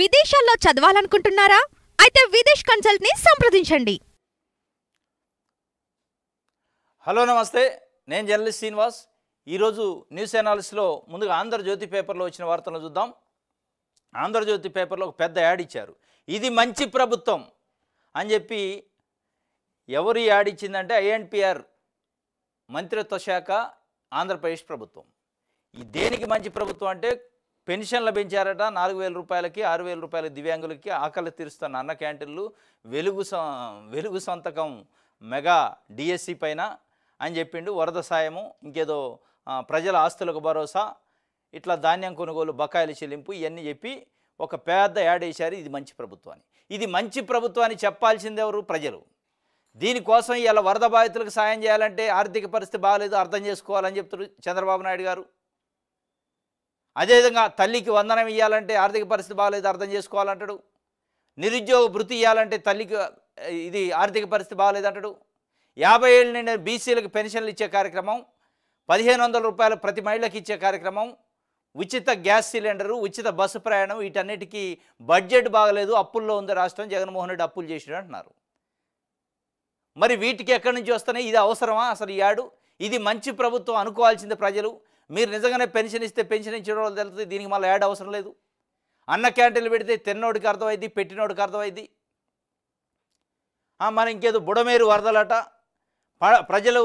విదేశాల్లో చదవాలనుకుంటున్నారా అయితే విదేశ్ కన్సల్ట్ని సంప్రదించండి హలో నమస్తే నేను జర్నలిస్ట్ శ్రీనివాస్ ఈరోజు న్యూస్ అనాలిస్ట్లో ముందుగా ఆంధ్రజ్యోతి పేపర్లో వచ్చిన వార్తలను చూద్దాం ఆంధ్రజ్యోతి పేపర్లో ఒక పెద్ద యాడ్ ఇచ్చారు ఇది మంచి ప్రభుత్వం అని చెప్పి ఎవరు యాడ్ ఇచ్చిందంటే ఐఎన్పిఆర్ మంత్రిత్వ శాఖ ఆంధ్రప్రదేశ్ ప్రభుత్వం దేనికి మంచి ప్రభుత్వం అంటే పెన్షన్ పెంచారట నాలుగు వేల రూపాయలకి ఆరు వేల రూపాయల దివ్యాంగులకి ఆకలి తీరుస్తున్న అన్న క్యాంటీన్లు వెలుగు వెలుగు సంతకం మెగా డిఎస్సి పైన అని చెప్పిండు వరద సాయము ఇంకేదో ప్రజల ఆస్తులకు భరోసా ఇట్లా ధాన్యం కొనుగోలు బకాయిల చెల్లింపు ఇవన్నీ చెప్పి ఒక పెద్ద యాడ్ వేశారు ఇది మంచి ప్రభుత్వాన్ని ఇది మంచి ప్రభుత్వాన్ని చెప్పాల్సింది ఎవరు ప్రజలు దీనికోసం ఇలా వరద బాధితులకు సాయం చేయాలంటే ఆర్థిక పరిస్థితి బాగాలేదు అర్థం చేసుకోవాలని చెప్తున్నారు చంద్రబాబు నాయుడు గారు అదేవిధంగా తల్లికి వందనం ఇవ్వాలంటే ఆర్థిక పరిస్థితి బాగాలేదు అర్థం చేసుకోవాలంటాడు నిరుద్యోగ భృతి ఇవ్వాలంటే తల్లికి ఇది ఆర్థిక పరిస్థితి బాగాలేదు అంటాడు యాభై ఏళ్ళ నిండి బీసీలకు పెన్షన్లు ఇచ్చే కార్యక్రమం పదిహేను వందల రూపాయలు ప్రతి మహిళకి ఇచ్చే కార్యక్రమం ఉచిత గ్యాస్ సిలిండరు ఉచిత బస్సు ప్రయాణం వీటన్నిటికీ బడ్జెట్ బాగలేదు అప్పుల్లో ఉంది రాష్ట్రం జగన్మోహన్ రెడ్డి అప్పులు చేసాడు అంటున్నారు మరి వీటికి ఎక్కడి నుంచి వస్తున్నాయి ఇది అవసరమా అసలు ఈ ఇది మంచి ప్రభుత్వం అనుకోవాల్సింది ప్రజలు మీరు నిజంగానే పెన్షన్ ఇస్తే పెన్షన్ ఇచ్చిన వాళ్ళు తెలుస్తుంది దీనికి మళ్ళీ యాడ్ అవసరం లేదు అన్న క్యాంటీన్లు పెడితే తిన్నోడికి అర్థమైంది పెట్టినోడికి అర్థమైంది మన ఇంకేదో బుడమేరు వరదలట ప్రజలు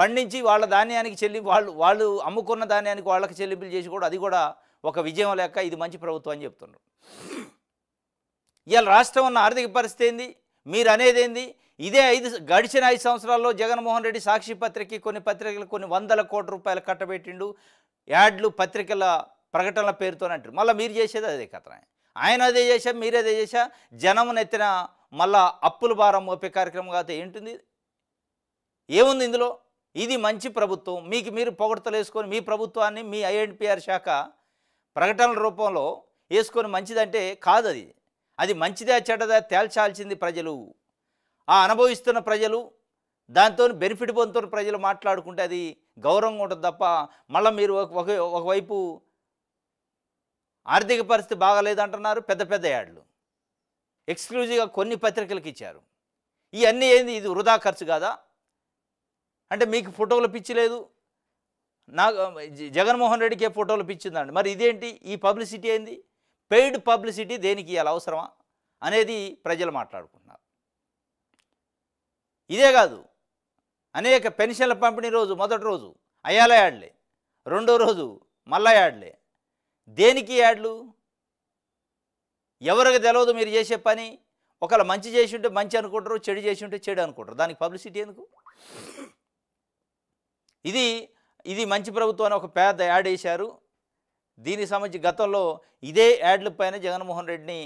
పండించి వాళ్ళ ధాన్యానికి చెల్లి వాళ్ళు వాళ్ళు అమ్ముకున్న ధాన్యానికి వాళ్ళకి చెల్లింపులు చేసి కూడా అది కూడా ఒక విజయం లేక ఇది మంచి ప్రభుత్వం అని చెప్తున్నారు ఇవాళ రాష్ట్రం ఉన్న ఆర్థిక పరిస్థితి ఏంది మీరు అనేది ఏంది ఇదే ఐదు గడిచిన ఐదు సంవత్సరాల్లో జగన్మోహన్ రెడ్డి సాక్షి పత్రికకి కొన్ని పత్రికలు కొన్ని వందల కోట్ల రూపాయలు కట్టబెట్టిండు యాడ్లు పత్రికల ప్రకటనల పేరుతోనంటారు మళ్ళీ మీరు చేసేది అదే కథ ఆయన అదే చేశా అదే చేశా జనము నెత్తిన మళ్ళా అప్పుల భారం మోపే కార్యక్రమం కాదు ఏంటుంది ఏముంది ఇందులో ఇది మంచి ప్రభుత్వం మీకు మీరు పొగడతలు వేసుకొని మీ ప్రభుత్వాన్ని మీ ఐఎన్పిఆర్ శాఖ ప్రకటనల రూపంలో వేసుకొని మంచిదంటే కాదు అది అది మంచిదే చెడ్డదా తేల్చాల్సింది ప్రజలు ఆ అనుభవిస్తున్న ప్రజలు దాంతో బెనిఫిట్ పొందుతున్న ప్రజలు మాట్లాడుకుంటే అది గౌరవంగా ఉంటుంది తప్ప మళ్ళీ మీరు ఒక ఒకవైపు ఆర్థిక పరిస్థితి బాగాలేదంటున్నారు పెద్ద పెద్ద యాడ్లు ఎక్స్క్లూజివ్గా కొన్ని పత్రికలకు ఇచ్చారు ఇవన్నీ ఏంది ఇది వృధా ఖర్చు కాదా అంటే మీకు ఫోటోలు పిచ్చి లేదు నా జగన్మోహన్ రెడ్డికే ఫోటోలు పిచ్చిందండి మరి ఇదేంటి ఈ పబ్లిసిటీ ఏంది పెయిడ్ పబ్లిసిటీ దేనికి ఇవ్వాలి అవసరమా అనేది ప్రజలు మాట్లాడుకుంటున్నారు ఇదే కాదు అనేక పెన్షన్ల పంపిణీ రోజు మొదటి రోజు అయ్యాల యాడ్లే రెండో రోజు మల్ల యాడ్లే దేనికి యాడ్లు ఎవరికి తెలియదు మీరు చేసే పని ఒకవేళ మంచి చేసి ఉంటే మంచి అనుకుంటారు చెడు చేసి ఉంటే చెడు అనుకుంటారు దానికి పబ్లిసిటీ ఎందుకు ఇది ఇది మంచి ప్రభుత్వం అని ఒక పెద్ద యాడ్ వేశారు దీనికి సంబంధించి గతంలో ఇదే యాడ్ల పైన జగన్మోహన్ రెడ్డిని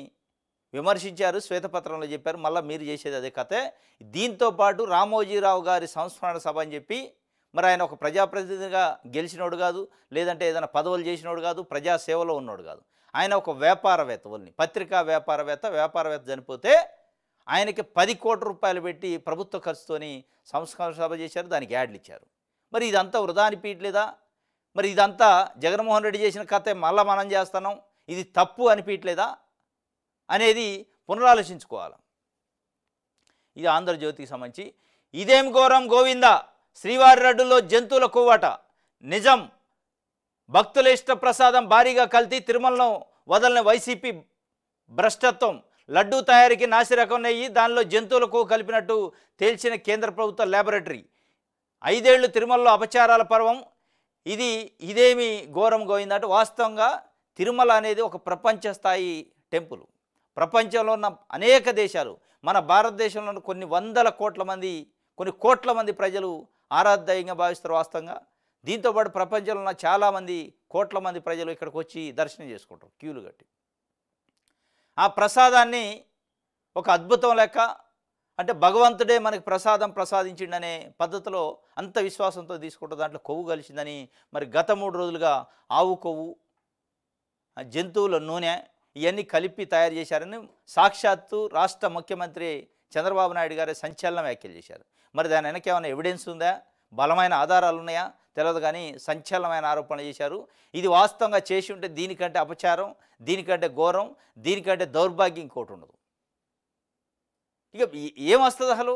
విమర్శించారు శ్వేతపత్రంలో చెప్పారు మళ్ళీ మీరు చేసేది అదే దీంతో దీంతోపాటు రామోజీరావు గారి సంస్మరణ సభ అని చెప్పి మరి ఆయన ఒక ప్రజాప్రతినిధిగా గెలిచినోడు కాదు లేదంటే ఏదైనా పదవులు చేసినోడు కాదు ప్రజాసేవలో ఉన్నోడు కాదు ఆయన ఒక వ్యాపారవేత్త వల్ని పత్రికా వ్యాపారవేత్త వ్యాపారవేత్త చనిపోతే ఆయనకి పది కోట్ల రూపాయలు పెట్టి ప్రభుత్వ ఖర్చుతోని సంస్కరణ సభ చేశారు దానికి యాడ్లు ఇచ్చారు మరి ఇదంతా వృధా అనిపించలేదా మరి ఇదంతా జగన్మోహన్ రెడ్డి చేసిన కథ మళ్ళీ మనం చేస్తున్నాం ఇది తప్పు అనిపించలేదా అనేది పునరాలోచించుకోవాలి ఇది ఆంధ్రజ్యోతికి సంబంధించి ఇదేం ఘోరం గోవింద శ్రీవారి రడ్డులో జంతువుల కోవాట నిజం భక్తుల ఇష్ట ప్రసాదం భారీగా కల్తీ తిరుమలను వదలని వైసీపీ భ్రష్టత్వం లడ్డూ తయారీకి నాసిరకం నెయ్యి దానిలో జంతువులకు కలిపినట్టు తేల్చిన కేంద్ర ప్రభుత్వ ల్యాబొరేటరీ ఐదేళ్లు తిరుమలలో అపచారాల పర్వం ఇది ఇదేమి ఘోరం గోయిందంటే వాస్తవంగా తిరుమల అనేది ఒక ప్రపంచ స్థాయి టెంపుల్ ప్రపంచంలో ఉన్న అనేక దేశాలు మన భారతదేశంలో కొన్ని వందల కోట్ల మంది కొన్ని కోట్ల మంది ప్రజలు ఆరాధ్యంగా భావిస్తారు వాస్తవంగా దీంతోపాటు ప్రపంచంలో ఉన్న చాలామంది కోట్ల మంది ప్రజలు ఇక్కడికి వచ్చి దర్శనం చేసుకుంటారు క్యూలు కట్టి ఆ ప్రసాదాన్ని ఒక అద్భుతం లెక్క అంటే భగవంతుడే మనకి ప్రసాదం ప్రసాదించిండనే పద్ధతిలో అంత విశ్వాసంతో తీసుకుంటాం దాంట్లో కొవ్వు కలిసిందని మరి గత మూడు రోజులుగా ఆవు కొవ్వు జంతువుల నూనె ఇవన్నీ కలిపి తయారు చేశారని సాక్షాత్తు రాష్ట్ర ముఖ్యమంత్రి చంద్రబాబు నాయుడు గారు సంచలన వ్యాఖ్యలు చేశారు మరి దాని వెనక ఏమైనా ఎవిడెన్స్ ఉందా బలమైన ఆధారాలు ఉన్నాయా తెలియదు కానీ సంచలనమైన ఆరోపణలు చేశారు ఇది వాస్తవంగా చేసి ఉంటే దీనికంటే అపచారం దీనికంటే ఘోరం దీనికంటే దౌర్భాగ్యం ఇంకోటి ఉండదు ఇక ఏమొస్తుంది అసలు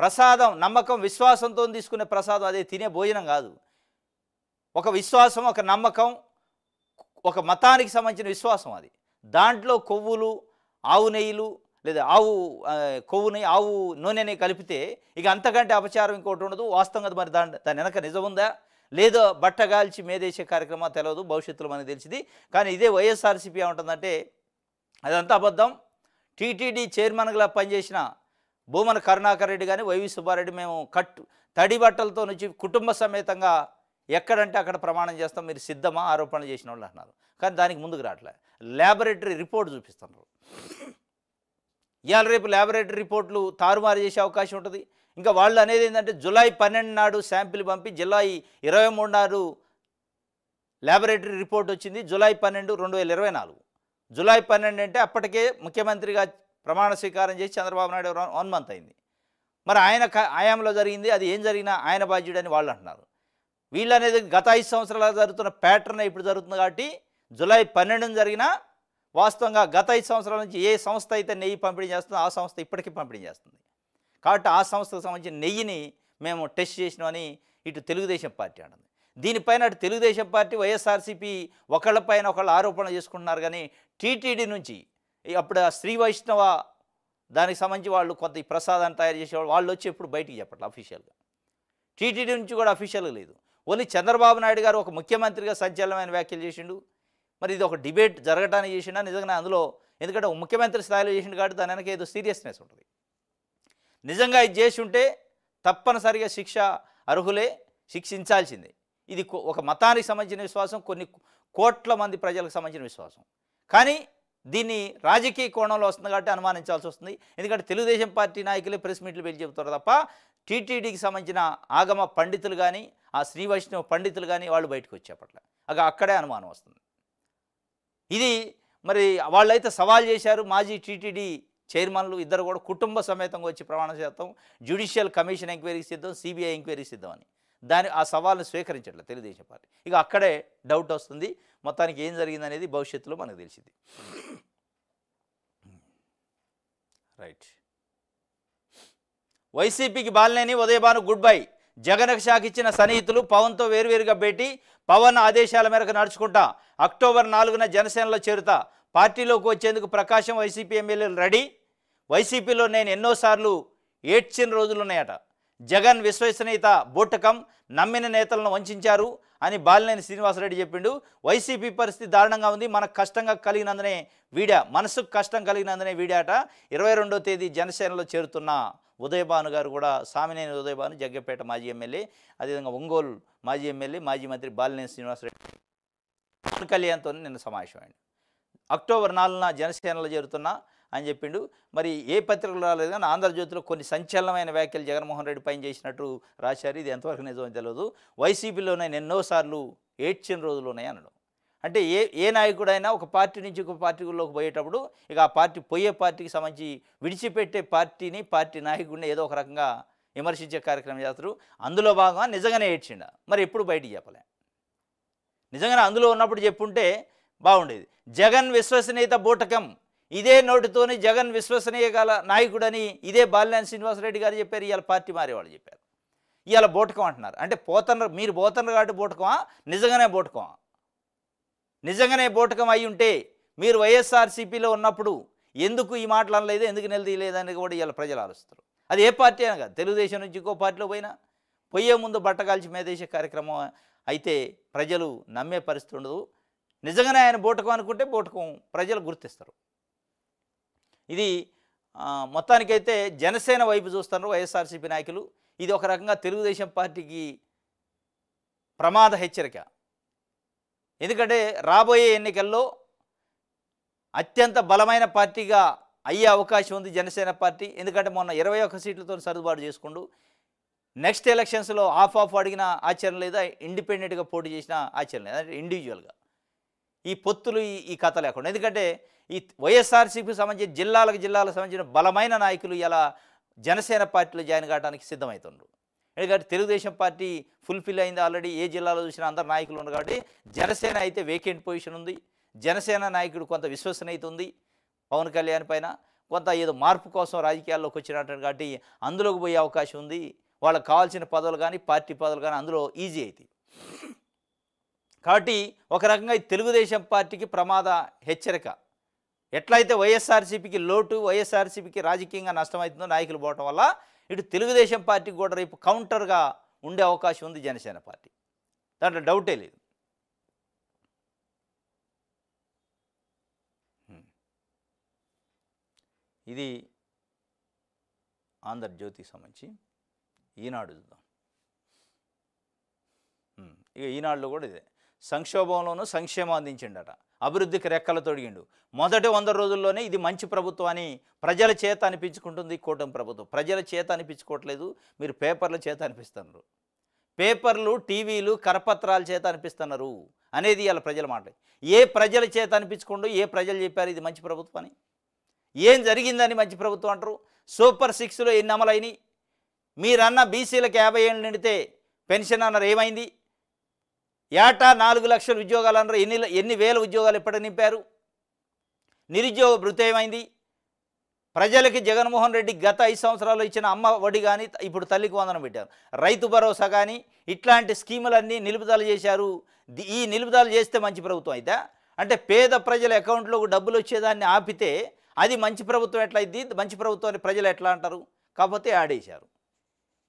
ప్రసాదం నమ్మకం విశ్వాసంతో తీసుకునే ప్రసాదం అదే తినే భోజనం కాదు ఒక విశ్వాసం ఒక నమ్మకం ఒక మతానికి సంబంధించిన విశ్వాసం అది దాంట్లో కొవ్వులు ఆవు నెయ్యిలు లేదా ఆవు కొవ్వు నెయ్యి ఆవు నూనెని కలిపితే ఇక అంతకంటే అపచారం ఇంకోటి ఉండదు వాస్తవంగా మరి దాని దాని వెనక నిజం ఉందా లేదో బట్టగాల్చి మేదేసే కార్యక్రమం తెలియదు భవిష్యత్తులో మనకు తెలిసింది కానీ ఇదే వైఎస్ఆర్సీపీ ఏమంటుందంటే అదంతా అబద్ధం టీటీడీ చైర్మన్గా పనిచేసిన భూమన కరుణాకర్ రెడ్డి కానీ వైవి సుబ్బారెడ్డి మేము కట్టు తడి బట్టలతో నుంచి కుటుంబ సమేతంగా ఎక్కడంటే అక్కడ ప్రమాణం చేస్తాం మీరు సిద్ధమా ఆరోపణలు చేసిన వాళ్ళు అంటున్నారు కానీ దానికి ముందుకు రావట్లే ల్యాబొరేటరీ రిపోర్ట్ చూపిస్తున్నారు ఇవాళ రేపు ల్యాబొరేటరీ రిపోర్ట్లు తారుమారు చేసే అవకాశం ఉంటుంది ఇంకా వాళ్ళు అనేది ఏంటంటే జులై పన్నెండు నాడు శాంపిల్ పంపి జులై ఇరవై మూడు నాడు ల్యాబొరేటరీ రిపోర్ట్ వచ్చింది జులై పన్నెండు రెండు వేల ఇరవై నాలుగు జులై పన్నెండు అంటే అప్పటికే ముఖ్యమంత్రిగా ప్రమాణ స్వీకారం చేసి చంద్రబాబు నాయుడు వన్ మంత్ అయింది మరి ఆయన ఆయాంలో జరిగింది అది ఏం జరిగినా ఆయన బాధ్యుడని వాళ్ళు అంటున్నారు వీళ్ళు అనేది గత ఐదు సంవత్సరాలు జరుగుతున్న ప్యాటర్న్ ఇప్పుడు జరుగుతుంది కాబట్టి జూలై పన్నెండున జరిగిన వాస్తవంగా గత ఐదు సంవత్సరాల నుంచి ఏ సంస్థ అయితే నెయ్యి పంపిణీ చేస్తుందో ఆ సంస్థ ఇప్పటికీ పంపిణీ చేస్తుంది కాబట్టి ఆ సంస్థకు సంబంధించిన నెయ్యిని మేము టెస్ట్ చేసినామని ఇటు తెలుగుదేశం పార్టీ అంటుంది దీనిపైన అటు తెలుగుదేశం పార్టీ వైఎస్ఆర్సీపీ ఒకళ్ళపైన ఒకళ్ళు ఆరోపణలు చేసుకుంటున్నారు కానీ టీటీడీ నుంచి అప్పుడు శ్రీ వైష్ణవ దానికి సంబంధించి వాళ్ళు కొంత ఈ ప్రసాదాన్ని తయారు చేసేవాళ్ళు వాళ్ళు వచ్చి ఎప్పుడు బయటికి చెప్పట్లేదు అఫీషియల్గా టీటీడీ నుంచి కూడా అఫీషియల్గా లేదు ఓన్లీ చంద్రబాబు నాయుడు గారు ఒక ముఖ్యమంత్రిగా సంచలనమైన వ్యాఖ్యలు చేసిండు మరి ఇది ఒక డిబేట్ జరగడానికి చేసిండా నిజంగా అందులో ఎందుకంటే ముఖ్యమంత్రి స్థాయిలో చేసిండు కాబట్టి దాని వెనక ఏదో సీరియస్నెస్ ఉంటుంది నిజంగా ఇది చేసి ఉంటే తప్పనిసరిగా శిక్ష అర్హులే శిక్షించాల్సిందే ఇది ఒక మతానికి సంబంధించిన విశ్వాసం కొన్ని కోట్ల మంది ప్రజలకు సంబంధించిన విశ్వాసం కానీ దీన్ని రాజకీయ కోణంలో వస్తుంది కాబట్టి అనుమానించాల్సి వస్తుంది ఎందుకంటే తెలుగుదేశం పార్టీ నాయకులే ప్రెస్ మీట్లు పెళ్లి చెబుతారు తప్ప టీటీడీకి సంబంధించిన ఆగమ పండితులు కానీ ఆ శ్రీవైష్ణవ పండితులు కానీ వాళ్ళు బయటకు వచ్చేపట్ల అక అక్కడే అనుమానం వస్తుంది ఇది మరి వాళ్ళైతే సవాల్ చేశారు మాజీ టీటీడీ చైర్మన్లు ఇద్దరు కూడా కుటుంబ సమేతంగా వచ్చి ప్రమాణ చేద్దాం జ్యుడిషియల్ కమిషన్ ఎంక్వైరీకి సిద్ధం సిబిఐ ఎంక్వైరీకి సిద్ధం అని దాని ఆ సవాల్ని స్వీకరించట్లేదు తెలుగుదేశం పార్టీ ఇక అక్కడే డౌట్ వస్తుంది మొత్తానికి ఏం జరిగిందనేది భవిష్యత్తులో మనకు తెలిసింది రైట్ వైసీపీకి బాలనేని ఉదయభాను గుడ్ బై జగన్ శాఖ ఇచ్చిన సన్నిహితులు పవన్తో వేరువేరుగా పెట్టి పవన్ ఆదేశాల మేరకు నడుచుకుంటా అక్టోబర్ నాలుగున జనసేనలో చేరుతా పార్టీలోకి వచ్చేందుకు ప్రకాశం వైసీపీ ఎమ్మెల్యేలు రెడీ వైసీపీలో నేను ఎన్నోసార్లు ఏడ్చిన రోజులున్నాయట జగన్ విశ్వసనీయత బూటకం నమ్మిన నేతలను వంచారు అని బాలినేని శ్రీనివాసరెడ్డి చెప్పిండు వైసీపీ పరిస్థితి దారుణంగా ఉంది మనకు కష్టంగా కలిగినందునే వీడా మనసుకు కష్టం కలిగినందునే వీడాట ఇరవై తేదీ జనసేనలో చేరుతున్నా ఉదయభాను గారు కూడా సామినేని ఉదయభాను జగ్గపేట మాజీ ఎమ్మెల్యే అదేవిధంగా ఒంగోలు మాజీ ఎమ్మెల్యే మాజీ మంత్రి బాలినేని శ్రీనివాసరెడ్డి పవన్ కళ్యాణ్తో నిన్న సమావేశమైంది అక్టోబర్ నాలుగున జనసేనలో జరుగుతున్నా అని చెప్పిండు మరి ఏ పత్రికలు రాలేదు కానీ ఆంధ్రజ్యోతిలో కొన్ని సంచలనమైన వ్యాఖ్యలు జగన్మోహన్ రెడ్డి పైన చేసినట్టు రాశారు ఇది ఎంతవరకు నిజమో తెలియదు వైసీపీలోనే ఎన్నోసార్లు ఏడ్చిన రోజులు ఉన్నాయి అనడం అంటే ఏ ఏ నాయకుడైనా ఒక పార్టీ నుంచి ఒక పార్టీలోకి పోయేటప్పుడు ఇక ఆ పార్టీ పోయే పార్టీకి సంబంధించి విడిచిపెట్టే పార్టీని పార్టీ నాయకుడిని ఏదో ఒక రకంగా విమర్శించే కార్యక్రమం చేస్తారు అందులో భాగంగా నిజంగానే ఏడ్చిండ మరి ఎప్పుడు బయటికి చెప్పలే నిజంగానే అందులో ఉన్నప్పుడు చెప్పుంటే బాగుండేది జగన్ విశ్వసనీయత బూటకం ఇదే నోటితోని జగన్ విశ్వసనీయ గల నాయకుడని ఇదే బాలినేని శ్రీనివాసరెడ్డి గారు చెప్పారు ఇవాళ పార్టీ మారేవాళ్ళు చెప్పారు ఇవాళ బూటకం అంటున్నారు అంటే పోతున్నారు మీరు పోతన్నారు కాబట్టి బూటకమా నిజంగానే బూటకమా నిజంగానే బోటకం అయి ఉంటే మీరు వైఎస్ఆర్సీపీలో ఉన్నప్పుడు ఎందుకు ఈ మాటలు అనలేదు ఎందుకు నిలదీయలేదని కూడా ఇవాళ ప్రజలు ఆలోచిస్తారు అది ఏ పార్టీ అయినా కాదు తెలుగుదేశం నుంచి ఇంకో పార్టీలో పోయినా పోయే ముందు బట్టకాల్చి మేదేశే కార్యక్రమం అయితే ప్రజలు నమ్మే పరిస్థితి ఉండదు నిజంగానే ఆయన బోటకం అనుకుంటే బోటకం ప్రజలు గుర్తిస్తారు ఇది మొత్తానికైతే జనసేన వైపు చూస్తున్నారు వైఎస్ఆర్సీపీ నాయకులు ఇది ఒక రకంగా తెలుగుదేశం పార్టీకి ప్రమాద హెచ్చరిక ఎందుకంటే రాబోయే ఎన్నికల్లో అత్యంత బలమైన పార్టీగా అయ్యే అవకాశం ఉంది జనసేన పార్టీ ఎందుకంటే మొన్న ఇరవై ఒక్క సీట్లతో సర్దుబాటు చేసుకుండు నెక్స్ట్ ఎలక్షన్స్లో ఆఫ్ ఆఫ్ అడిగిన ఆచరణ లేదా ఇండిపెండెంట్గా పోటీ చేసిన ఆచరణ లేదు అంటే ఇండివిజువల్గా ఈ పొత్తులు ఈ కథ లేకుండా ఎందుకంటే ఈ వైఎస్ఆర్సీకి సంబంధించిన జిల్లాలకు జిల్లాలకు సంబంధించిన బలమైన నాయకులు ఇలా జనసేన పార్టీలో జాయిన్ కావడానికి సిద్ధమవుతుండ్రు ఎందుకంటే తెలుగుదేశం పార్టీ ఫుల్ఫిల్ అయింది ఆల్రెడీ ఏ జిల్లాలో చూసినా అందరు నాయకులు ఉన్నారు కాబట్టి జనసేన అయితే వేకెంట్ పొజిషన్ ఉంది జనసేన నాయకుడు కొంత విశ్వసనీయత ఉంది పవన్ కళ్యాణ్ పైన కొంత ఏదో మార్పు కోసం రాజకీయాల్లోకి వచ్చినట్టు కాబట్టి అందులోకి పోయే అవకాశం ఉంది వాళ్ళకి కావాల్సిన పదవులు కానీ పార్టీ పదవులు కానీ అందులో ఈజీ అవుతాయి కాబట్టి ఒక రకంగా తెలుగుదేశం పార్టీకి ప్రమాద హెచ్చరిక ఎట్లయితే వైఎస్ఆర్సీపీకి లోటు వైఎస్ఆర్సీపీకి రాజకీయంగా నష్టమవుతుందో నాయకులు పోవటం వల్ల ఇటు తెలుగుదేశం పార్టీకి కూడా రేపు కౌంటర్గా ఉండే అవకాశం ఉంది జనసేన పార్టీ దాంట్లో డౌటే లేదు ఇది ఆంధ్రజ్యోతికి సంబంధించి ఈనాడు చూద్దాం ఇక ఈనాడులో కూడా ఇదే సంక్షోభంలోనూ సంక్షేమం అందించిండట అభివృద్ధికి రెక్కలు తొడిగిండు మొదటి వంద రోజుల్లోనే ఇది మంచి ప్రభుత్వం అని ప్రజల చేత అనిపించుకుంటుంది కూటమి ప్రభుత్వం ప్రజల చేత అనిపించుకోవట్లేదు మీరు పేపర్ల చేత అనిపిస్తున్నారు పేపర్లు టీవీలు కరపత్రాల చేత అనిపిస్తున్నారు అనేది ఇలా ప్రజల మాట ఏ ప్రజల చేత అనిపించుకుంటూ ఏ ప్రజలు చెప్పారు ఇది మంచి ప్రభుత్వం అని ఏం జరిగిందని మంచి ప్రభుత్వం అంటారు సూపర్ సిక్స్లో ఎన్ని అమలైనవి మీరన్న బీసీలకు యాభై ఏళ్ళు నిండితే పెన్షన్ అన్నారు ఏమైంది ఏటా నాలుగు లక్షల ఉద్యోగాలు అన్నారు ఎన్ని ఎన్ని వేల ఉద్యోగాలు ఎప్పటి నింపారు నిరుద్యోగ భృతేమైంది ప్రజలకి జగన్మోహన్ రెడ్డి గత ఐదు సంవత్సరాలు ఇచ్చిన అమ్మ ఒడి కానీ ఇప్పుడు తల్లికి వందనం పెట్టారు రైతు భరోసా కానీ ఇట్లాంటి స్కీములన్నీ నిలుపుదల చేశారు ఈ నిలుపుదల చేస్తే మంచి ప్రభుత్వం అయితే అంటే పేద ప్రజల అకౌంట్లోకి డబ్బులు వచ్చేదాన్ని ఆపితే అది మంచి ప్రభుత్వం ఎట్లయింది మంచి ప్రభుత్వాన్ని ప్రజలు ఎట్లా అంటారు కాకపోతే ఆడేశారు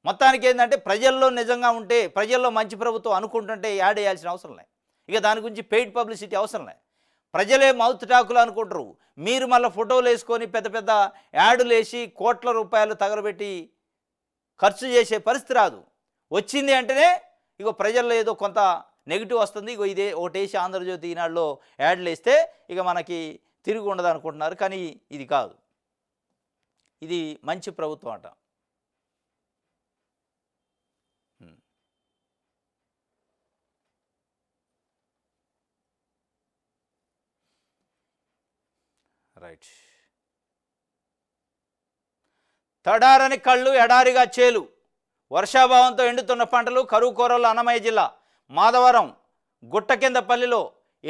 మొత్తానికి ఏంటంటే ప్రజల్లో నిజంగా ఉంటే ప్రజల్లో మంచి ప్రభుత్వం అనుకుంటుంటే యాడ్ వేయాల్సిన అవసరం లేదు ఇక దాని గురించి పెయిడ్ పబ్లిసిటీ అవసరం లేదు ప్రజలే మౌత్ టాకులు అనుకుంటారు మీరు మళ్ళీ ఫోటోలు వేసుకొని పెద్ద పెద్ద యాడులు వేసి కోట్ల రూపాయలు తగలబెట్టి ఖర్చు చేసే పరిస్థితి రాదు వచ్చింది అంటేనే ఇక ప్రజల్లో ఏదో కొంత నెగిటివ్ వస్తుంది ఇక ఇదే ఒకటేసి ఆంధ్రజ్యోతి ఈనాడులో యాడ్లు వేస్తే ఇక మనకి తిరిగి ఉండదు అనుకుంటున్నారు కానీ ఇది కాదు ఇది మంచి ప్రభుత్వం అంట రైట్ తడారని కళ్ళు ఎడారిగా చేలు వర్షాభావంతో ఎండుతున్న పంటలు కరువు కూరల్లో అన్నమయ్య జిల్లా మాధవరం గుట్ట కింద పల్లిలో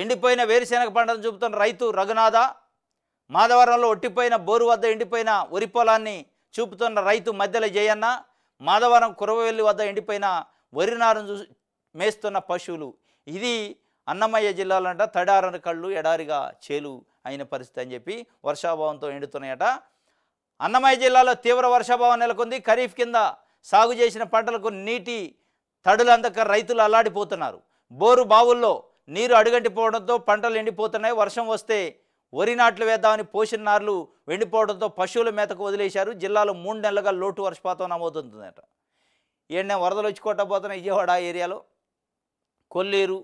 ఎండిపోయిన వేరుశెనగ పంటను చూపుతున్న రైతు రఘునాథ మాధవరంలో ఒట్టిపోయిన బోరు వద్ద ఎండిపోయిన వరి పొలాన్ని చూపుతున్న రైతు మధ్యల జయన్న మాధవరం కురవెల్లి వద్ద ఎండిపోయిన వరి నారను మేస్తున్న పశువులు ఇది అన్నమయ్య జిల్లాలంట తడారని కళ్ళు ఎడారిగా చేలు అయిన పరిస్థితి అని చెప్పి వర్షాభావంతో ఎండుతున్నాయట అన్నమయ్య జిల్లాలో తీవ్ర వర్షాభావం నెలకొంది ఖరీఫ్ కింద సాగు చేసిన పంటలకు నీటి తడులు అందక రైతులు అల్లాడిపోతున్నారు బోరు బావుల్లో నీరు అడుగంటిపోవడంతో పంటలు ఎండిపోతున్నాయి వర్షం వస్తే వరి నాట్లు వేద్దామని పోషణ నార్లు ఎండిపోవడంతో పశువుల మేతకు వదిలేశారు జిల్లాలో మూడు నెలలుగా లోటు వర్షపాతం నమోదవుతుందట ఏడనే వరదలు వచ్చి కొట్టబోతున్నాయి విజయవాడ ఏరియాలో కొల్లేరు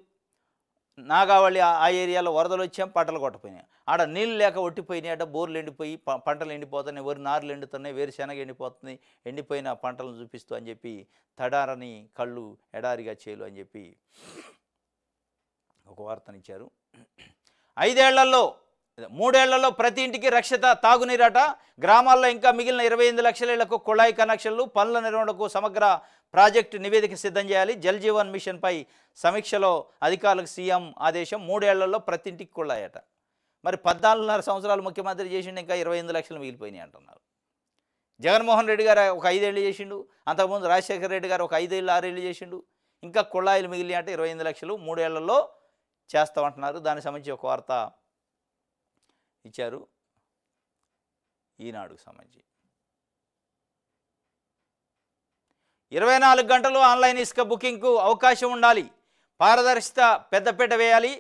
నాగావళి ఆ ఏరియాలో వరదలు వచ్చాం పంటలు కొట్టపోయినాయి ఆడ నీళ్ళు లేక ఒట్టిపోయినాయి అంటే బోర్లు ఎండిపోయి పంటలు ఎండిపోతున్నాయి వరి నారులు ఎండుతున్నాయి వేరుశనగ ఎండిపోతుంది ఎండిపోయిన పంటలను చూపిస్తూ అని చెప్పి తడారని కళ్ళు ఎడారిగా చేయలు అని చెప్పి ఒక వార్తనిచ్చారు ఐదేళ్లలో మూడేళ్లలో ప్రతి ఇంటికి రక్షిత తాగునీరట గ్రామాల్లో ఇంకా మిగిలిన ఇరవై ఎనిమిది లక్షల ఇళ్లకు కుళాయి కనెక్షన్లు పనుల నిర్వహణకు సమగ్ర ప్రాజెక్టు నివేదిక సిద్ధం చేయాలి జల్ జీవన్ మిషన్పై సమీక్షలో అధికారులకు సీఎం ఆదేశం మూడేళ్లలో ప్రతి ఇంటికి కుళ్ళాయట మరి పద్నాలుగున్నర సంవత్సరాలు ముఖ్యమంత్రి చేసిండు ఇంకా ఇరవై ఎనిమిది లక్షలు మిగిలిపోయినాయి అంటున్నారు జగన్మోహన్ రెడ్డి గారు ఒక ఐదేళ్ళు చేసిండు అంతకుముందు రాజశేఖర రెడ్డి గారు ఒక ఐదేళ్ళు ఆరేళ్ళు చేసిండు ఇంకా కుళ్ళాయిలు మిగిలినాయి అంటే ఇరవై ఎనిమిది లక్షలు మూడేళ్లలో చేస్తామంటున్నారు దానికి సంబంధించి ఒక వార్త ఇచ్చారు ఈనాడుకు సంబంధించి ఇరవై నాలుగు గంటలు ఆన్లైన్ ఇసుక బుకింగ్కు అవకాశం ఉండాలి పారదర్శిత పెద్దపీట వేయాలి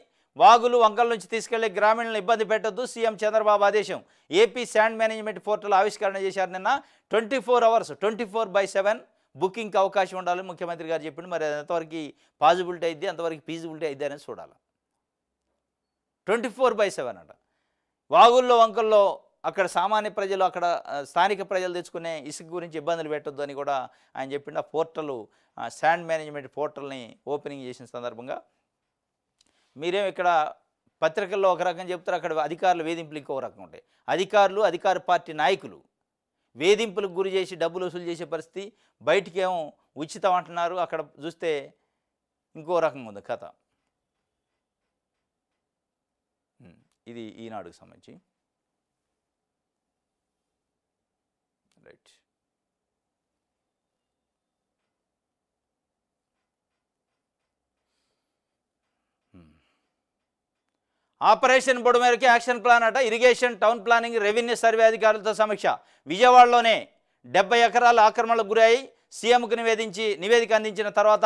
వాగులు వంకల నుంచి తీసుకెళ్లే గ్రామీణులను ఇబ్బంది పెట్టద్దు సీఎం చంద్రబాబు ఆదేశం ఏపీ శాండ్ మేనేజ్మెంట్ పోర్టల్ ఆవిష్కరణ చేశారు నిన్న twenty four hours twenty four by seven బుకింగ్కి అవకాశం ఉండాలని ముఖ్యమంత్రి గారు చెప్పింది మరి ఎంతవరకు పాజిబిలిటీ అయింది అంతవరకు ఫీజిబిలిటీ అయింది అనేది చూడాలి ట్వంటీ ఫోర్ బై సెవెన్ అంట వాగుల్లో వంకల్లో అక్కడ సామాన్య ప్రజలు అక్కడ స్థానిక ప్రజలు తెచ్చుకునే ఇసుక గురించి ఇబ్బందులు పెట్టొద్దు అని కూడా ఆయన చెప్పిన పోర్టల్ శాండ్ మేనేజ్మెంట్ పోర్టల్ని ఓపెనింగ్ చేసిన సందర్భంగా మీరేం ఇక్కడ పత్రికల్లో ఒక రకం చెప్తారు అక్కడ అధికారులు వేధింపులు ఇంకో రకం ఉంటాయి అధికారులు అధికార పార్టీ నాయకులు వేధింపులకు గురి చేసి డబ్బులు వసూలు చేసే పరిస్థితి బయటికేమో ఉచితం అంటున్నారు అక్కడ చూస్తే ఇంకో రకంగా ఉంది కథ ఇది ఈనాడుకు సంబంధించి right. ఆపరేషన్ బోర్డు మేరకు యాక్షన్ ప్లాన్ అట irrigation town planning revenue survey అధికారులతో సమీక్ష విజయవాడలోనే డెబ్బై ఎకరాల ఆక్రమణలకు గురై సీఎంకు నివేదించి నివేదిక అందించిన తర్వాత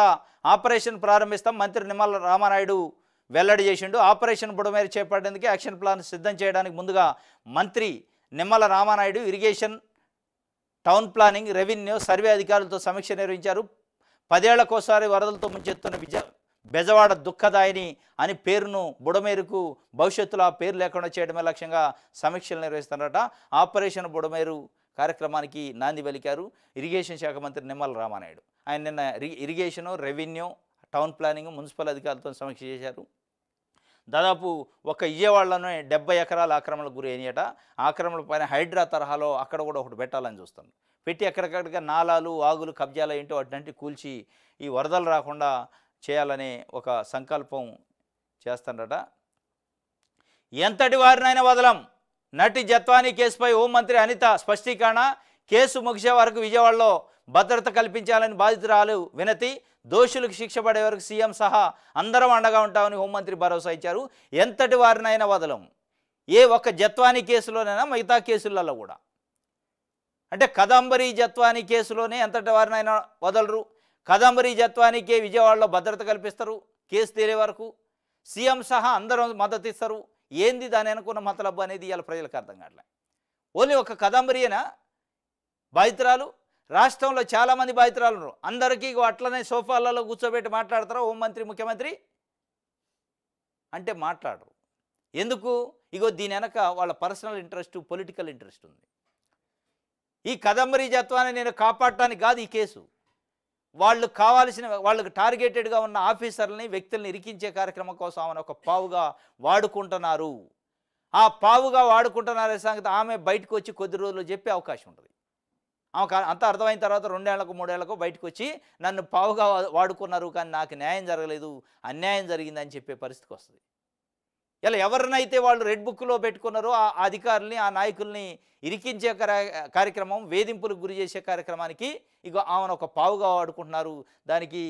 ఆపరేషన్ ప్రారంభిస్తాం మంత్రి నిమ్మల రామారాయుడు వెల్లడి చేసిండు ఆపరేషన్ బుడమేర చేపట్టేందుకు యాక్షన్ ప్లాన్ సిద్ధం చేయడానికి ముందుగా మంత్రి Nimmala Ramanaidu irrigation town planning revenue survey అధికారులతో సమీక్ష నిర్వహించారు పదేళ్లకోసారి వరదలతో ముంచెత్తున్న బిజ బెజవాడ దుఃఖదాయిని అని పేరును బుడమేరుకు భవిష్యత్తులో ఆ పేరు లేకుండా చేయడమే లక్ష్యంగా సమీక్షలు నిర్వహిస్తున్నారట ఆపరేషన్ బుడమేరు కార్యక్రమానికి నాంది పలికారు ఇరిగేషన్ శాఖ మంత్రి నిమ్మల రామానాయుడు ఆయన నిన్న irrigation revenue town planning municipal అధికారులతో సమీక్ష చేశారు దాదాపు ఒక విజయవాడలోనే డెబ్బై ఎకరాల ఆక్రమణకు గురి అయినాయట ఆక్రమణ పైన హైడ్రా తరహాలో అక్కడ కూడా ఒకటి పెట్టాలని చూస్తాను పెట్టి ఎక్కడికక్కడిగా నాలాలు వాగులు కబ్జాలు ఏంటో అటువంటి కూల్చి ఈ వరదలు రాకుండా చేయాలనే ఒక సంకల్పం చేస్తాడట ఎంతటి వారినైనా వదలం నటి జత్వానీ కేసుపై హోంమంత్రి అనిత స్పష్టీకరణ కేసు ముగిసే వరకు విజయవాడలో భద్రత కల్పించాలని బాధితురాలు వినతి దోషులకు శిక్ష పడే వరకు సీఎం సహా అందరం అండగా ఉంటామని హోంమంత్రి భరోసా ఇచ్చారు ఎంతటి వారినైనా వదలం ఏ ఒక్క జత్వాని కేసులోనైనా మిగతా కేసులలో కూడా అంటే కదంబరి జత్వాని కేసులోనే ఎంతటి వారినైనా వదలరు కదంబరి జత్వానికే విజయవాడలో భద్రత కల్పిస్తారు కేసు తీరే వరకు సీఎం సహా అందరం మద్దతు ఇస్తారు ఏంది దాని అనుకున్న మతలబ్బు అనేది ఇవాళ ప్రజలకు అర్థం కావట్లే ఓన్లీ ఒక అయినా బాధితురాలు రాష్ట్రంలో చాలామంది బాధితురాలు ఉన్నారు అందరికీ అట్లనే సోఫాలలో కూర్చోబెట్టి మాట్లాడతారా హోం మంత్రి ముఖ్యమంత్రి అంటే మాట్లాడరు ఎందుకు ఇగో దీని వెనక వాళ్ళ పర్సనల్ ఇంట్రెస్ట్ పొలిటికల్ ఇంట్రెస్ట్ ఉంది ఈ కదంబరీ జత్వాన్ని నేను కాపాడటానికి కాదు ఈ కేసు వాళ్ళు కావాల్సిన వాళ్ళకి టార్గెటెడ్గా ఉన్న ఆఫీసర్లని వ్యక్తుల్ని ఇరికించే కార్యక్రమం కోసం ఆమెను ఒక పావుగా వాడుకుంటున్నారు ఆ పావుగా వాడుకుంటున్నారే సంగతి ఆమె బయటకు వచ్చి కొద్ది రోజులు చెప్పే అవకాశం ఉంటుంది ఆమె అంతా అర్థమైన తర్వాత రెండేళ్లకు మూడేళ్లకు బయటకు వచ్చి నన్ను పావుగా వాడుకున్నారు కానీ నాకు న్యాయం జరగలేదు అన్యాయం జరిగిందని చెప్పే పరిస్థితికి వస్తుంది ఇలా ఎవరినైతే వాళ్ళు రెడ్ బుక్లో పెట్టుకున్నారో ఆ అధికారుల్ని ఆ నాయకుల్ని ఇరికించే కార్యక్రమం వేధింపులకు గురి చేసే కార్యక్రమానికి ఇక ఆమెను ఒక పావుగా వాడుకుంటున్నారు దానికి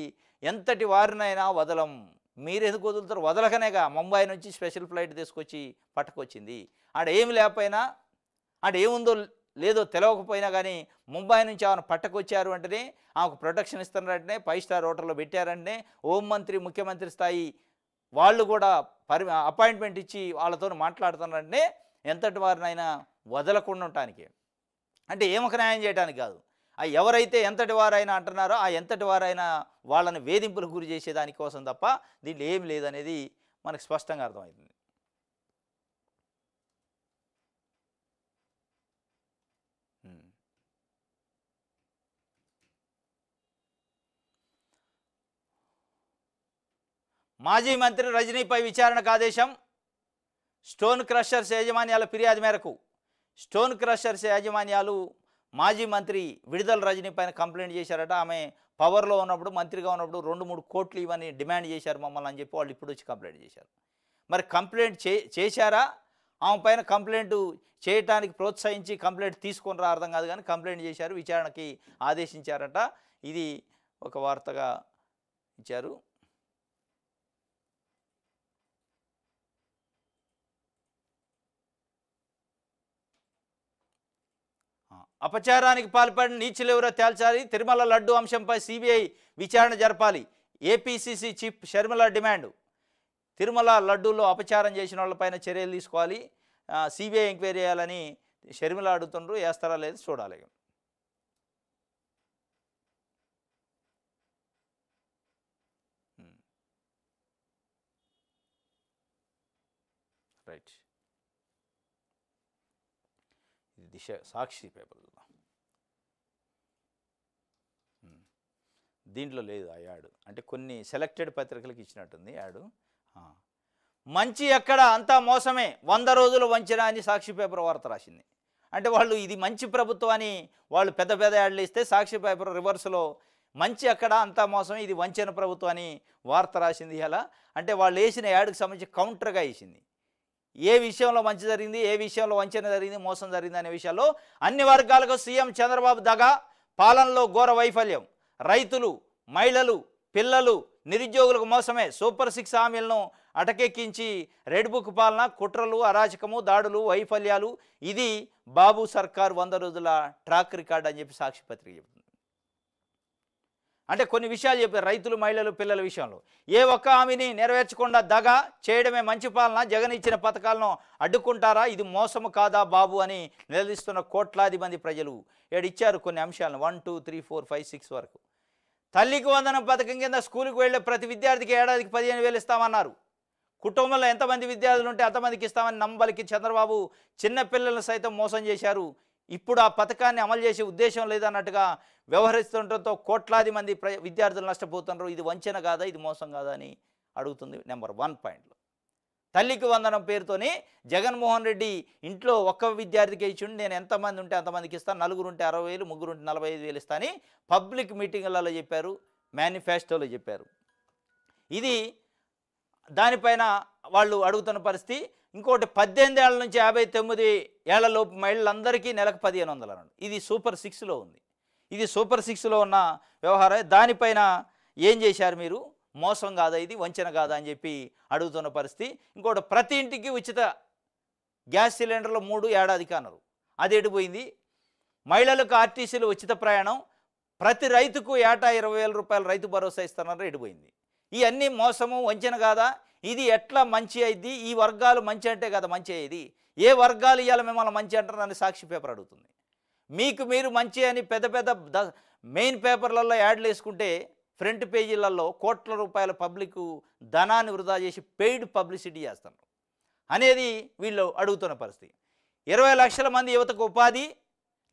ఎంతటి వారినైనా వదలం మీరెందుకు వదులుతారు వదలకనేగా ముంబై నుంచి స్పెషల్ ఫ్లైట్ తీసుకొచ్చి పట్టుకొచ్చింది ఆడ ఏమి లేకపోయినా ఆడ ఏముందో లేదో తెలవకపోయినా కానీ ముంబై నుంచి ఆమెను పట్టకొచ్చారు అంటేనే ఆమెకు ప్రొటెక్షన్ ఇస్తున్నారంటేనే ఫైవ్ స్టార్ హోటల్లో పెట్టారంటే హోం మంత్రి ముఖ్యమంత్రి స్థాయి వాళ్ళు కూడా పరి అపాయింట్మెంట్ ఇచ్చి వాళ్ళతో మాట్లాడుతున్నారంటే ఎంతటి వారినైనా వదలకుండా ఉండటానికి అంటే ఏమొక న్యాయం చేయడానికి కాదు ఆ ఎవరైతే ఎంతటి వారైనా అంటున్నారో ఆ ఎంతటి వారైనా వాళ్ళని వేధింపులకు గురి చేసేదానికోసం తప్ప దీంట్లో ఏం లేదనేది మనకు స్పష్టంగా అర్థమవుతుంది మాజీ మంత్రి రజనీపై విచారణకు ఆదేశం స్టోన్ క్రషర్స్ యాజమాన్యాల ఫిర్యాదు మేరకు స్టోన్ క్రషర్స్ యాజమాన్యాలు మాజీ మంత్రి విడుదల రజనీ పైన కంప్లైంట్ చేశారట ఆమె పవర్లో ఉన్నప్పుడు మంత్రిగా ఉన్నప్పుడు రెండు మూడు కోట్లు ఇవన్నీ డిమాండ్ చేశారు మమ్మల్ని అని చెప్పి వాళ్ళు ఇప్పుడు వచ్చి కంప్లైంట్ చేశారు మరి కంప్లైంట్ చే చేశారా ఆమె పైన కంప్లైంట్ చేయటానికి ప్రోత్సహించి కంప్లైంట్ తీసుకుని రా అర్థం కాదు కానీ కంప్లైంట్ చేశారు విచారణకి ఆదేశించారట ఇది ఒక వార్తగా ఇచ్చారు అపచారానికి పాల్పడిన నీచులెవరో తేల్చాలి తిరుమల లడ్డు అంశంపై సిబిఐ విచారణ జరపాలి APCC chief Sharmila demand Tirumala లడ్డూలో అపచారం చేసిన వాళ్ళపైన చర్యలు తీసుకోవాలి సిబిఐ ఎంక్వైరీ చేయాలని షర్మిల అడుగుతుండ్రు వేస్తారా లేదు చూడాలి దిశ సాక్షి పేపర్లో దీంట్లో లేదు ఆ యాడు అంటే కొన్ని సెలెక్టెడ్ పత్రికలకు ఇచ్చినట్టుంది యాడు మంచి ఎక్కడ అంతా మోసమే వంద రోజులు వంచిన అని సాక్షి పేపర్ వార్త రాసింది అంటే వాళ్ళు ఇది మంచి ప్రభుత్వం అని వాళ్ళు పెద్ద పెద్ద యాడ్లు ఇస్తే సాక్షి పేపర్ రివర్స్లో మంచి అక్కడ అంతా మోసమే ఇది వంచిన ప్రభుత్వం అని వార్త రాసింది ఎలా అంటే వాళ్ళు వేసిన యాడ్కి సంబంధించి కౌంటర్గా వేసింది ఏ విషయంలో మంచి జరిగింది ఏ విషయంలో వంచన జరిగింది మోసం జరిగింది అనే విషయాల్లో అన్ని వర్గాలకు సీఎం చంద్రబాబు దగా పాలనలో ఘోర వైఫల్యం రైతులు మహిళలు పిల్లలు నిరుద్యోగులకు మోసమే సూపర్ సిక్స్ హామీలను అటకెక్కించి రెడ్ బుక్ పాలన కుట్రలు అరాచకము దాడులు వైఫల్యాలు ఇది బాబు సర్కార్ వంద రోజుల ట్రాక్ రికార్డ్ అని చెప్పి సాక్షిపత్రిక చెబుతుంది అంటే కొన్ని విషయాలు చెప్పారు రైతులు మహిళలు పిల్లల విషయంలో ఏ ఒక్క ఆమెని నెరవేర్చకుండా దగ చేయడమే మంచి పాలన జగన్ ఇచ్చిన పథకాలను అడ్డుకుంటారా ఇది మోసము కాదా బాబు అని నిలదీస్తున్న కోట్లాది మంది ప్రజలు ఇచ్చారు కొన్ని అంశాలను one two three four five six వరకు తల్లికి వందన పథకం కింద స్కూల్కి వెళ్ళే ప్రతి విద్యార్థికి ఏడాదికి పదిహేను వేలు ఇస్తామన్నారు కుటుంబంలో ఎంతమంది విద్యార్థులు ఉంటే అంతమందికి ఇస్తామని నంబలికి చంద్రబాబు చిన్నపిల్లలను సైతం మోసం చేశారు ఇప్పుడు ఆ పథకాన్ని అమలు చేసే ఉద్దేశం లేదన్నట్టుగా వ్యవహరిస్తుండటంతో కోట్లాది మంది విద్యార్థులు నష్టపోతున్నారు ఇది వంచన కాదా ఇది మోసం కాదా అని అడుగుతుంది నెంబర్ వన్ పాయింట్లో తల్లికి వందనం పేరుతోనే జగన్మోహన్ రెడ్డి ఇంట్లో ఒక్క విద్యార్థికి ఇచ్చిండు నేను ఎంతమంది ఉంటే అంతమందికి ఇస్తాను నలుగురు ఉంటే అరవై వేలు ముగ్గురు ఉంటే నలభై ఐదు వేలు ఇస్తాను పబ్లిక్ మీటింగులలో చెప్పారు మేనిఫెస్టోలో చెప్పారు ఇది దానిపైన వాళ్ళు అడుగుతున్న పరిస్థితి ఇంకోటి పద్దెనిమిది ఏళ్ళ నుంచి యాభై తొమ్మిది ఏళ్లలోపు మహిళలందరికీ నెలకు పదిహేను వందల అన్నాడు ఇది సూపర్ సిక్స్లో ఉంది ఇది సూపర్ సిక్స్లో ఉన్న వ్యవహారం దానిపైన ఏం చేశారు మీరు మోసం కాదా ఇది వంచన కాదా అని చెప్పి అడుగుతున్న పరిస్థితి ఇంకోటి ప్రతి ఇంటికి ఉచిత గ్యాస్ సిలిండర్లు మూడు ఏడాదికి అన్నారు అది ఎడిపోయింది మహిళలకు ఆర్టీసీలు ఉచిత ప్రయాణం ప్రతి రైతుకు ఏటా ఇరవై వేల రూపాయలు రైతు భరోసా ఇస్తున్నారు ఎడిపోయింది ఇవన్నీ మోసము వంచన కాదా ఇది ఎట్లా మంచి అయింది ఈ వర్గాలు మంచి అంటే కదా మంచి అయ్యేది ఏ వర్గాలు ఇవ్వాలి మిమ్మల్ని మంచి అని సాక్షి పేపర్ అడుగుతుంది మీకు మీరు మంచి అని పెద్ద పెద్ద మెయిన్ పేపర్లలో యాడ్లు వేసుకుంటే ఫ్రంట్ పేజీలలో కోట్ల రూపాయల పబ్లిక్ ధనాన్ని వృధా చేసి పెయిడ్ పబ్లిసిటీ చేస్తున్నారు అనేది వీళ్ళు అడుగుతున్న పరిస్థితి ఇరవై లక్షల మంది యువతకు ఉపాధి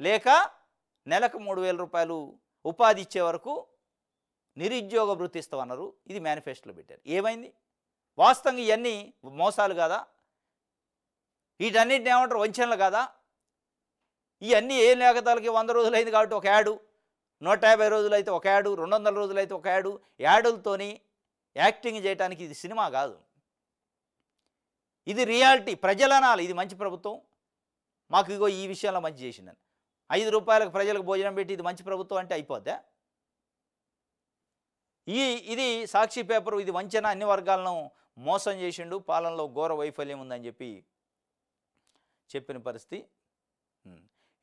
లేక నెలకు మూడు వేల రూపాయలు ఉపాధి ఇచ్చే వరకు నిరుద్యోగ వృత్తిస్తామన్నారు ఇది మేనిఫెస్టోలో పెట్టారు ఏమైంది వాస్తవంగా ఇవన్నీ మోసాలు కాదా వీటన్నిటిని ఏమంటారు వంచనలు కదా ఇవన్నీ ఏం లేఖతాలకి వంద రోజులైంది కాబట్టి ఒక యాడు నూట యాభై రోజులైతే ఒక యాడు రెండు వందల రోజులైతే ఒక యాడు యాడులతోని యాక్టింగ్ చేయడానికి ఇది సినిమా కాదు ఇది రియాలిటీ ప్రజలనాలి ఇది మంచి ప్రభుత్వం మాకు ఇగో ఈ విషయంలో మంచి చేసిందని ఐదు రూపాయలకు ప్రజలకు భోజనం పెట్టి ఇది మంచి ప్రభుత్వం అంటే అయిపోద్దా ఈ ఇది సాక్షి పేపరు ఇది వంచన అన్ని వర్గాలను మోసం చేసిండు పాలనలో ఘోర వైఫల్యం ఉందని చెప్పి చెప్పిన పరిస్థితి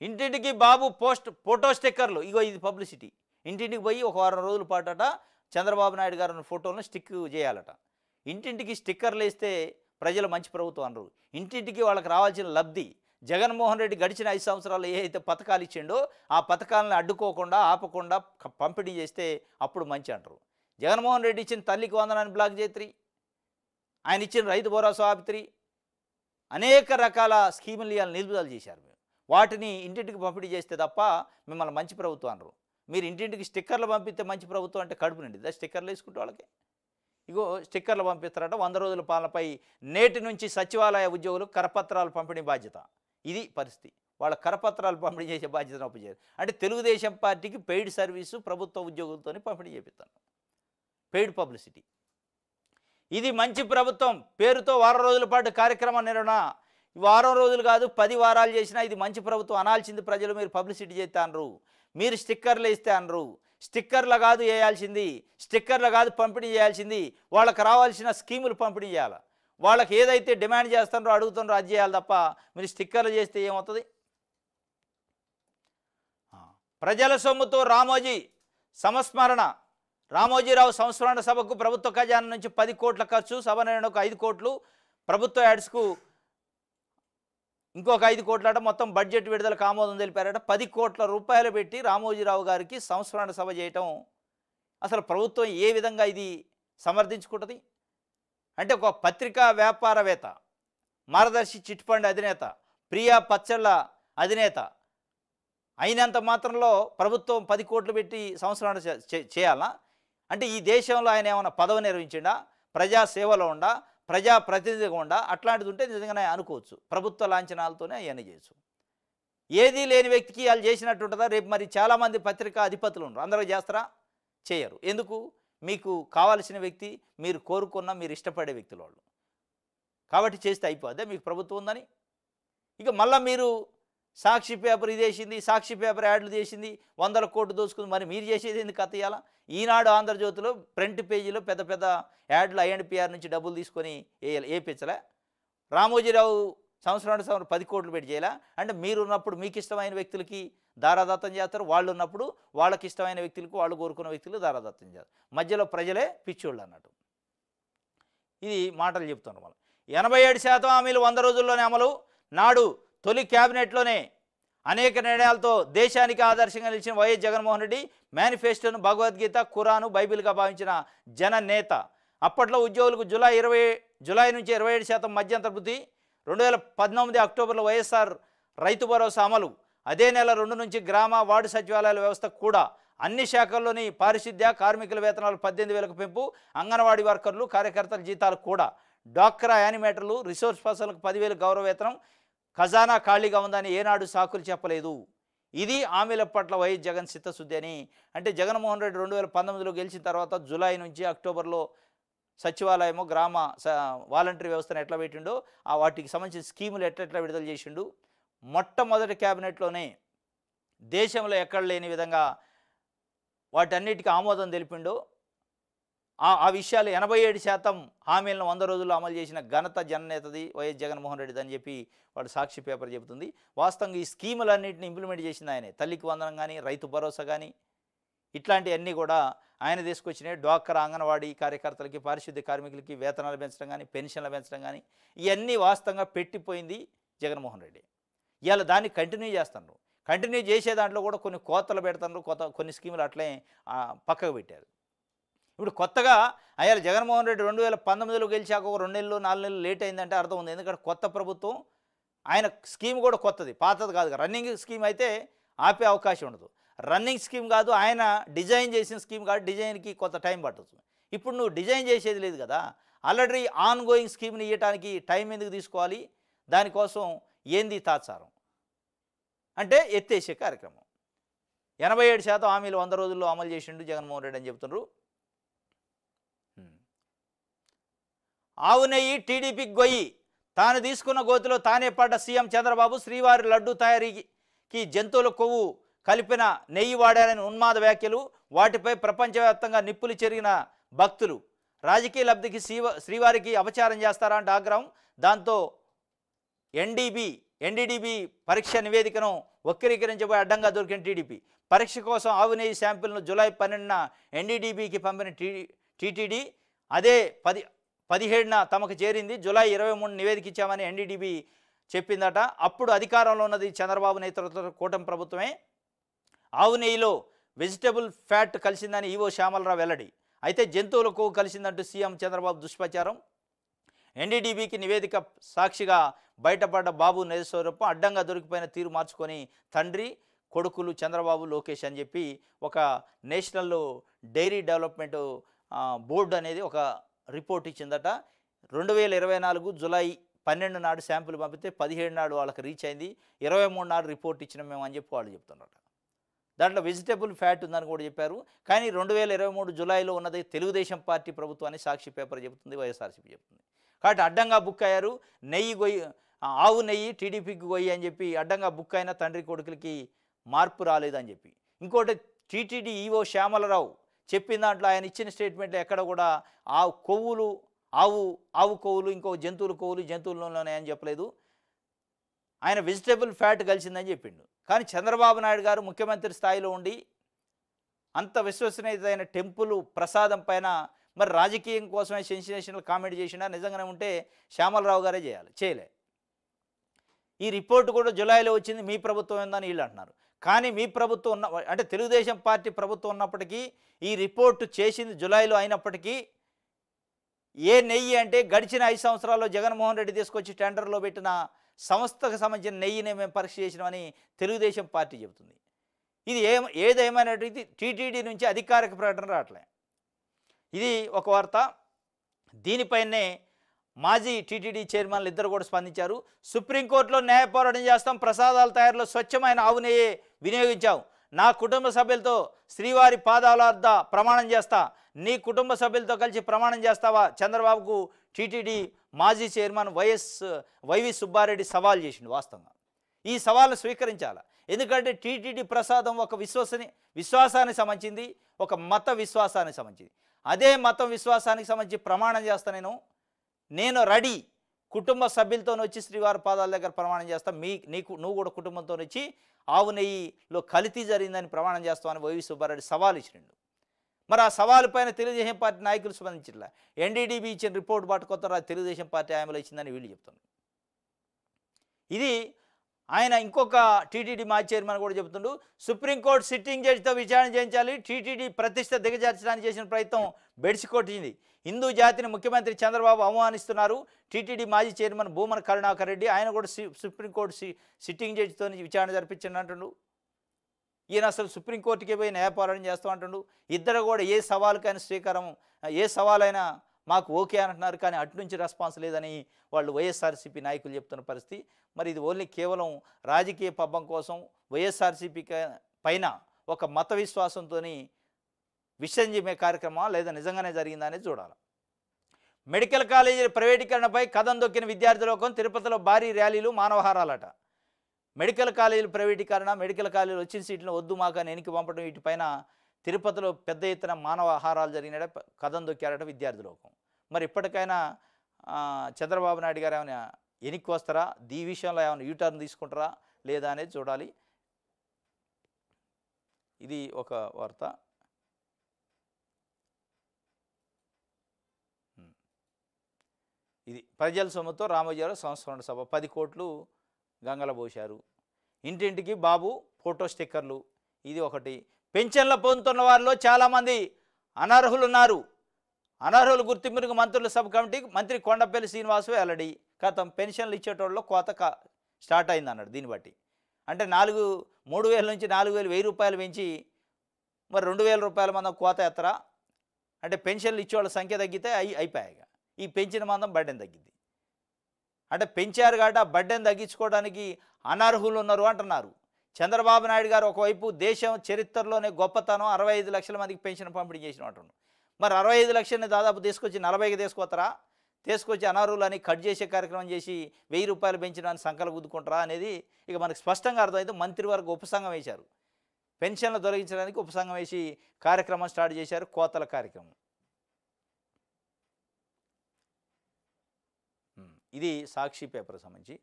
ఇంటింటికి బాబు పోస్ట్ ఫోటో స్టిక్కర్లు ఇగో ఇది పబ్లిసిటీ ఇంటింటికి పోయి ఒక వారం రోజుల పాటట చంద్రబాబు నాయుడు గారు ఫోటోలను స్టిక్ చేయాలట ఇంటింటికి స్టిక్కర్లు వేస్తే ప్రజలు మంచి ప్రభుత్వం అనరు ఇంటింటికి వాళ్ళకి రావాల్సిన లబ్ధి జగన్మోహన్ రెడ్డి గడిచిన ఐదు సంవత్సరాలు ఏ అయితే పథకాలు ఇచ్చిండో ఆ పథకాలను అడ్డుకోకుండా ఆపకుండా పంపిణీ చేస్తే అప్పుడు మంచి అంటారు జగన్మోహన్ రెడ్డి ఇచ్చిన తల్లికి వందనాన్ని బ్లాక్ చేత్రి ఆయన ఇచ్చిన రైతు భరోసా ఆపిత్రి అనేక రకాల స్కీములు ఇవాళ నిలుపుదల చేశారు మేము వాటిని ఇంటింటికి పంపిణీ చేస్తే తప్ప మిమ్మల్ని మంచి ప్రభుత్వం అనరు మీరు ఇంటింటికి స్టిక్కర్లు పంపిస్తే మంచి ప్రభుత్వం అంటే కడుపు నిండి స్టిక్కర్లు వేసుకుంటే వాళ్ళకి ఇగో స్టిక్కర్లు పంపిస్తారంట వంద రోజుల పాలనపై నేటి నుంచి సచివాలయ ఉద్యోగులకు కరపత్రాలు పంపిణీ బాధ్యత ఇది పరిస్థితి వాళ్ళ కరపత్రాలు పంపిణీ చేసే బాధ్యత అప్పచేయాలి అంటే తెలుగుదేశం పార్టీకి పెయిడ్ సర్వీసు ప్రభుత్వ ఉద్యోగులతోనే పంపిణీ చేపిస్తాను పెయిడ్ పబ్లిసిటీ ఇది మంచి ప్రభుత్వం పేరుతో వారం రోజుల పాటు కార్యక్రమం నిర్వహణ వారం రోజులు కాదు పది వారాలు చేసినా ఇది మంచి ప్రభుత్వం అనాల్సింది ప్రజలు మీరు పబ్లిసిటీ చేస్తే అనరు మీరు స్టిక్కర్లు ఇస్తే అనరు స్టిక్కర్లు కాదు వేయాల్సింది స్టిక్కర్లు కాదు పంపిణీ చేయాల్సింది వాళ్ళకి రావాల్సిన స్కీములు పంపిణీ చేయాలి వాళ్ళకి ఏదైతే డిమాండ్ చేస్తారో అడుగుతున్నారో అది చేయాలి తప్ప మీరు స్టిక్కర్లు చేస్తే ఏమవుతుంది ప్రజల సొమ్ముతో రామోజీ సంస్మరణ రామోజీరావు సంస్మరణ సభకు ప్రభుత్వ ఖజానా నుంచి పది కోట్ల ఖర్చు సభ నిర్ణకు ఐదు కోట్లు ప్రభుత్వ యాడ్స్కు ఇంకొక ఐదు కోట్లట మొత్తం బడ్జెట్ విడుదల ఆమోదం తెలిపారట పది కోట్ల రూపాయలు పెట్టి రామోజీరావు గారికి సంస్మరణ సభ చేయటం అసలు ప్రభుత్వం ఏ విధంగా ఇది సమర్థించుకుంటుంది అంటే ఒక పత్రికా వ్యాపారవేత్త మార్గదర్శి చిట్ ఫండ్ అధినేత ప్రియా పచ్చళ్ళ అధినేత అయినంత మాత్రంలో ప్రభుత్వం పది కోట్లు పెట్టి సంవత్సరాలు చేయాలా అంటే ఈ దేశంలో ఆయన ఏమైనా పదవి నిర్వహించిండా ప్రజాసేవలో ఉండా ప్రజాప్రతినిధిగా ఉండా అట్లాంటిది ఉంటే నిజంగానే అనుకోవచ్చు ప్రభుత్వ లాంఛనాలతోనే ఆయన చేయొచ్చు ఏదీ లేని వ్యక్తికి వాళ్ళు చేసినట్టు ఉంటుందా రేపు మరి చాలామంది పత్రికా అధిపతులు ఉన్నారు అందరూ చేస్తారా చేయరు ఎందుకు మీకు కావాల్సిన వ్యక్తి మీరు కోరుకున్న మీరు ఇష్టపడే వ్యక్తులు వాళ్ళు కాబట్టి చేస్తే అయిపోద్దే మీకు ప్రభుత్వం ఉందని ఇక మళ్ళీ మీరు సాక్షి పేపర్ ఇది వేసింది సాక్షి పేపర్ యాడ్లు చేసింది వందల కోట్లు దోసుకుంది మరి మీరు చేసేది ఎందుకు కథ ఇవ్వాలా ఈనాడు ఆంధ్రజ్యోతిలో ప్రింట్ పేజీలో పెద్ద పెద్ద యాడ్లు ఐఎన్పిఆర్ నుంచి డబ్బులు తీసుకొని వేయాలి వేయించలే రామోజీరావు సంవత్సరానికి సంవత్సరం పది కోట్లు పెట్టి చేయాలా అంటే మీరున్నప్పుడు మీకు ఇష్టమైన వ్యక్తులకి దారాదత్తం చేస్తారు వాళ్ళు ఉన్నప్పుడు వాళ్ళకి ఇష్టమైన వ్యక్తులకు వాళ్ళు కోరుకున్న వ్యక్తులు దారాదత్తం చేస్తారు మధ్యలో ప్రజలే పిచ్చోళ్ళు అన్నట్టు ఇది మాటలు చెప్తున్నారు మనం ఎనభై ఏడు శాతం హామీలు వంద రోజుల్లోనే అమలు నాడు తొలి క్యాబినెట్లోనే అనేక నిర్ణయాలతో దేశానికి ఆదర్శంగా నిలిచిన వైఎస్ జగన్మోహన్ రెడ్డి మేనిఫెస్టోను భగవద్గీత ఖురాను బైబిల్గా భావించిన జన నేత అప్పట్లో ఉద్యోగులకు జూలై ఇరవై జూలై నుంచి ఇరవై ఏడు శాతం మధ్యంతర వృద్ధి రెండు వేల పద్నాలుగు అక్టోబర్లో వైఎస్ఆర్ రైతు భరోసా అమలు అదే నెల రెండు నుంచి గ్రామ వార్డు సచివాలయాల వ్యవస్థ కూడా అన్ని శాఖల్లోని పారిశుద్ధ్య కార్మికుల వేతనాలు పద్దెనిమిది వేలకు పెంపు అంగన్వాడీ వర్కర్లు కార్యకర్తల జీతాలు కూడా డాక్రా యానిమేటర్లు రిసోర్స్ పర్సన్లకు పదివేలు గౌరవ వేతనం ఖజానా ఖాళీగా ఉందని ఏనాడు సాకులు చెప్పలేదు ఇది ఆమెల పట్ల వైఎస్ జగన్ చిత్తశుద్ధి అని అంటే జగన్మోహన్ రెడ్డి రెండు వేల పంతొమ్మిదిలో గెలిచిన తర్వాత జూలై నుంచి అక్టోబర్లో సచివాలయము గ్రామ వాలంటరీ వ్యవస్థను ఎట్లా పెట్టిండో ఆ వాటికి సంబంధించిన స్కీములు ఎట్లెట్లా విడుదల చేసిండు మొట్టమొదటి క్యాబినెట్లోనే దేశంలో ఎక్కడ లేని విధంగా వాటన్నిటికీ ఆమోదం తెలిపిండో ఆ విషయాలు ఎనభై ఏడు శాతం హామీలను వంద రోజుల్లో అమలు చేసిన ఘనత జననేతది వైఎస్ జగన్మోహన్ రెడ్డి అని చెప్పి వాడు సాక్షి పేపర్ చెబుతుంది వాస్తవంగా ఈ స్కీములన్నింటినీ ఇంప్లిమెంట్ చేసింది ఆయనే తల్లికి వందనం కానీ రైతు భరోసా కానీ ఇట్లాంటివన్నీ కూడా ఆయన తీసుకొచ్చిన డ్వాక్రా అంగన్వాడీ కార్యకర్తలకి పారిశుద్ధ్య కార్మికులకి వేతనాలు పెంచడం కానీ పెన్షన్లు పెంచడం కానీ ఇవన్నీ వాస్తవంగా పెట్టిపోయింది జగన్మోహన్ రెడ్డి ఇవాళ దాన్ని కంటిన్యూ చేస్తున్నారు కంటిన్యూ చేసే దాంట్లో కూడా కొన్ని కోతలు పెడతారు కొత్త కొన్ని స్కీములు అట్లే పక్కకు పెట్టారు ఇప్పుడు కొత్తగా అయ్యా జగన్మోహన్ రెడ్డి రెండు వేల పంతొమ్మిదిలో గెలిచాక ఒక రెండు నెలలు నాలుగు నెలలు లేట్ అయిందంటే అర్థం ఉంది ఎందుకంటే కొత్త ప్రభుత్వం ఆయన స్కీమ్ కూడా కొత్తది పాతది కాదు రన్నింగ్ స్కీమ్ అయితే ఆపే అవకాశం ఉండదు రన్నింగ్ స్కీమ్ కాదు ఆయన డిజైన్ చేసిన స్కీమ్ కాదు డిజైన్కి కొత్త టైం పట్టచ్చు ఇప్పుడు నువ్వు డిజైన్ చేసేది లేదు కదా ఆల్రెడీ ఆన్ గోయింగ్ స్కీమ్ని ఇవ్వటానికి టైం ఎందుకు తీసుకోవాలి దానికోసం ఏంది తాత్సారం అంటే ఎత్తేసే కార్యక్రమం ఎనభై ఏడు శాతం హామీలు వంద రోజుల్లో అమలు చేసిండు జగన్మోహన్ రెడ్డి అని చెప్తున్నారు ఆవు నెయ్యి టీడీపీకి గొయ్యి తాను తీసుకున్న గోతిలో తానే పడ్డ సీఎం చంద్రబాబు శ్రీవారి లడ్డు తయారీకి జంతువుల కొవ్వు కలిపిన నెయ్యి వాడారని ఉన్మాద వ్యాఖ్యలు వాటిపై ప్రపంచవ్యాప్తంగా నిప్పులు చెరిగిన భక్తులు రాజకీయ లబ్ధికి శ్రీవారికి అపచారం చేస్తారా అంటే ఆగ్రహం దాంతో ఎన్డీబీ ఎన్డీడీబీ పరీక్ష నివేదికను వక్రీకరించబోయి అడ్డంగా దొరికిన టీడీపీ పరీక్ష కోసం ఆవు నెయ్యి శాంపిల్ను జూలై పన్నెండున ఎన్డీడీబీకి పంపిన టీటీడీ అదే పది పదిహేడున తమకు చేరింది జూలై ఇరవై మూడు నివేదిక ఇచ్చామని ఎన్డీడీబీ చెప్పిందట అప్పుడు అధికారంలో ఉన్నది చంద్రబాబు నేతృత్వ కూటమి ప్రభుత్వమే ఆవు నెయ్యిలో వెజిటబుల్ ఫ్యాట్ కలిసిందని ఈవో శ్యామలరావు వెల్లడి అయితే జంతువులకు కలిసిందంటూ సీఎం చంద్రబాబు దుష్ప్రచారం ఎన్డీడీబీకి నివేదిక సాక్షిగా బయటపడ్డ బాబు నిజస్వరూపం అడ్డంగా దొరికిపోయిన తీరు మార్చుకొని తండ్రి కొడుకులు చంద్రబాబు లోకేష్ అని చెప్పి ఒక నేషనల్ డైరీ డెవలప్మెంట్ బోర్డు అనేది ఒక రిపోర్ట్ ఇచ్చిందట రెండు వేల ఇరవై నాలుగు జులై పన్నెండు నాడు శాంపుల్ పంపితే పదిహేడు నాడు వాళ్ళకి రీచ్ అయింది ఇరవై మూడు నాడు రిపోర్ట్ ఇచ్చిన మేము అని చెప్పి వాళ్ళు చెప్తున్నారట దాంట్లో వెజిటేబుల్ ఫ్యాట్ ఉందని కూడా చెప్పారు కానీ రెండు వేల ఇరవై మూడు జులైలో ఉన్నది తెలుగుదేశం పార్టీ ప్రభుత్వాన్ని సాక్షి పేపర్ చెబుతుంది వైఎస్ఆర్సీపీ చెబుతుంది కాబట్టి అడ్డంగా బుక్ అయ్యారు నెయ్యి గొయ్యి ఆవు నెయ్యి టీడీపీకి గొయ్యి అని చెప్పి అడ్డంగా బుక్ అయిన తండ్రి కొడుకులకి మార్పు రాలేదని చెప్పి ఇంకోటి టీటీడీ ఈవో శ్యామలరావు చెప్పిన దాంట్లో ఆయన ఇచ్చిన స్టేట్మెంట్లు ఎక్కడ కూడా ఆ కొవ్వులు ఆవు ఆవు కొవ్వులు ఇంకో జంతువుల కొవ్వులు జంతువులలోనే అని చెప్పలేదు ఆయన వెజిటేబుల్ ఫ్యాట్ కలిసిందని చెప్పిండు కానీ చంద్రబాబు నాయుడు గారు ముఖ్యమంత్రి స్థాయిలో ఉండి అంత విశ్వసనీయతైన టెంపుల్ ప్రసాదం పైన మరి రాజకీయం కోసమే సెన్సేషనల్ కామెంట్ చేసినా నిజంగానే ఉంటే శ్యామలరావు గారే చేయాలి చేయలే ఈ రిపోర్ట్ కూడా జులైలో వచ్చింది మీ ప్రభుత్వం ఏందని వీళ్ళు అంటున్నారు కానీ మీ ప్రభుత్వం ఉన్న అంటే తెలుగుదేశం పార్టీ ప్రభుత్వం ఉన్నప్పటికీ ఈ రిపోర్టు చేసింది జులైలో అయినప్పటికీ ఏ నెయ్యి అంటే గడిచిన ఐదు సంవత్సరాల్లో జగన్మోహన్ రెడ్డి తీసుకొచ్చి టెండర్లో పెట్టిన సంస్థకు సంబంధించిన నెయ్యిని మేము పరీక్ష చేసినామని తెలుగుదేశం పార్టీ చెబుతుంది ఇది ఏ ఏదేమైనటువంటి టీటీడీ నుంచి అధికారిక ప్రకటన రావట్లే ఇది ఒక వార్త దీనిపైనే మాజీ టీటీడీ చైర్మన్లు ఇద్దరు కూడా స్పందించారు సుప్రీంకోర్టులో న్యాయ పోరాటం చేస్తాం ప్రసాదాల తయారులో స్వచ్ఛమైన ఆవు వినియోగించాం నా కుటుంబ సభ్యులతో శ్రీవారి పాదాలార్థ ప్రమాణం చేస్తా నీ కుటుంబ సభ్యులతో కలిసి ప్రమాణం చేస్తావా చంద్రబాబుకు టీటీడీ మాజీ చైర్మన్ వైఎస్ వైవి సుబ్బారెడ్డి సవాల్ చేసిండు వాస్తవంగా ఈ సవాల్ను స్వీకరించాలా ఎందుకంటే టీటీడీ ప్రసాదం ఒక విశ్వసని విశ్వాసానికి సంబంధించింది ఒక మత విశ్వాసానికి సంబంధించింది అదే మతం విశ్వాసానికి సంబంధించి ప్రమాణం చేస్తా నేను నేను రెడీ కుటుంబ సభ్యులతో వచ్చి శ్రీవారి పాదాల దగ్గర ప్రమాణం చేస్తాం మీ నీకు నువ్వు కూడా కుటుంబంతో వచ్చి ఆవు నెయ్యిలో కలితీ జరిగిందని ప్రమాణం చేస్తామని వైవి సుబ్బారెడ్డి సవాల్ ఇచ్చినాడు మరి ఆ సవాల్ పైన తెలుగుదేశం పార్టీ నాయకులు స్పందించట్లా ఎన్డీడీబీ ఇచ్చిన రిపోర్ట్ పట్టుకొత్తారు తెలుగుదేశం పార్టీ హామీలో ఇచ్చిందని వీళ్ళు చెప్తుంది ఇది ఆయన ఇంకొక టీటీడీ మాజీ చైర్మన్ కూడా చెబుతుండు సుప్రీంకోర్టు సిట్టింగ్ జడ్జితో విచారణ చేయించాలి టీటీడీ ప్రతిష్ట దిగజార్చడానికి చేసిన ప్రయత్నం బెడిసి కొట్టింది హిందూ జాతిని ముఖ్యమంత్రి చంద్రబాబు అవమానిస్తున్నారు టీటీడీ మాజీ చైర్మన్ భూమన్ కరుణాకర్ రెడ్డి ఆయన కూడా సుప్రీంకోర్టు సిట్టింగ్ జడ్జితో విచారణ జరిపించండి అంటుండు ఈయన అసలు సుప్రీంకోర్టుకే పోయి న్యాయపాలన చేస్తూ అంటుండు ఇద్దరు కూడా ఏ సవాలుకైనా స్వీకారం ఏ సవాలైనా మాకు ఓకే అంటున్నారు కానీ అటు నుంచి రెస్పాన్స్ లేదని వాళ్ళు వైఎస్ఆర్సీపీ నాయకులు చెప్తున్న పరిస్థితి మరి ఇది ఓన్లీ కేవలం రాజకీయ పబ్బం కోసం వైఎస్ఆర్సీపీ పైన ఒక మత విశ్వాసంతో చెప్పే కార్యక్రమం లేదా నిజంగానే జరిగిందా అనేది చూడాలి మెడికల్ కాలేజీల ప్రైవేటీకరణపై కథం దొక్కిన విద్యార్థులోకం తిరుపతిలో భారీ ర్యాలీలు మానవహారాలట మెడికల్ కాలేజీల ప్రైవేటీకరణ మెడికల్ కాలేజీలు వచ్చిన సీట్లను వద్దు మాక నేనికి పంపడం వీటిపైన తిరుపతిలో పెద్ద ఎత్తున మానవహారాలు జరిగినట కథం దొక్కారట విద్యార్థులకం మరి ఇప్పటికైనా చంద్రబాబు నాయుడు గారు ఏమైనా వెనక్కి వస్తారా దీ విషయంలో ఏమైనా యూటర్న్ తీసుకుంటారా లేదా అనేది చూడాలి ఇది ఒక వార్త ఇది ప్రజల సొమ్ముతో రామోజీరావు సంస్మరణ సభ పది కోట్లు గంగల పోశారు ఇంటింటికి బాబు ఫోటో స్టిక్కర్లు ఇది ఒకటి పెన్షన్లు పొందుతున్న వారిలో చాలామంది అనర్హులు ఉన్నారు అనర్హులు గుర్తింపునికి మంత్రుల సభ కమిటీ మంత్రి కొండపల్లి శ్రీనివాసు వెల్లడి గతం పెన్షన్లు ఇచ్చేటోళ్ళలో కోత స్టార్ట్ అయింది అన్నాడు దీన్ని బట్టి అంటే నాలుగు మూడు వేల నుంచి నాలుగు వేలు వెయ్యి రూపాయలు పెంచి మరి రెండు వేల రూపాయల మనం కోత ఎత్తరా అంటే పెన్షన్లు ఇచ్చేవాళ్ళ సంఖ్య తగ్గితే అయి అయిపోయాయిగా ఈ పెంచిన మందం బడ్డెం తగ్గింది అంటే పెంచారు కాబట్టి ఆ బడ్డెం తగ్గించుకోవడానికి అనర్హులు ఉన్నారు అంటున్నారు చంద్రబాబు నాయుడు గారు ఒకవైపు దేశం చరిత్రలోనే గొప్పతనం అరవై ఐదు లక్షల మందికి పెన్షన్ పంపిణీ చేసిన అంటున్నాడు మరి అరవై ఐదు లక్షలని దాదాపు తీసుకొచ్చి నలభైకి తీసుకొస్తారా తీసుకొచ్చి అనర్హులని కట్ చేసే కార్యక్రమం చేసి వెయ్యి రూపాయలు పెంచడానికి సంకలు గుద్దుకుంటారా అనేది ఇక మనకు స్పష్టంగా అర్థమైతే మంత్రి వరకు ఉపసంగం వేశారు పెన్షన్లు తొలగించడానికి ఉపసంగం వేసి కార్యక్రమం స్టార్ట్ చేశారు కోతల కార్యక్రమం ఇది సాక్షి పేపర్ సంబంధించి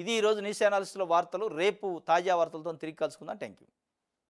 ఇది ఈరోజు న్యూస్ అనాలిసిస్లో వార్తలు రేపు తాజా వార్తలతో తిరిగి కలుసుకుందాం థ్యాంక్ యూ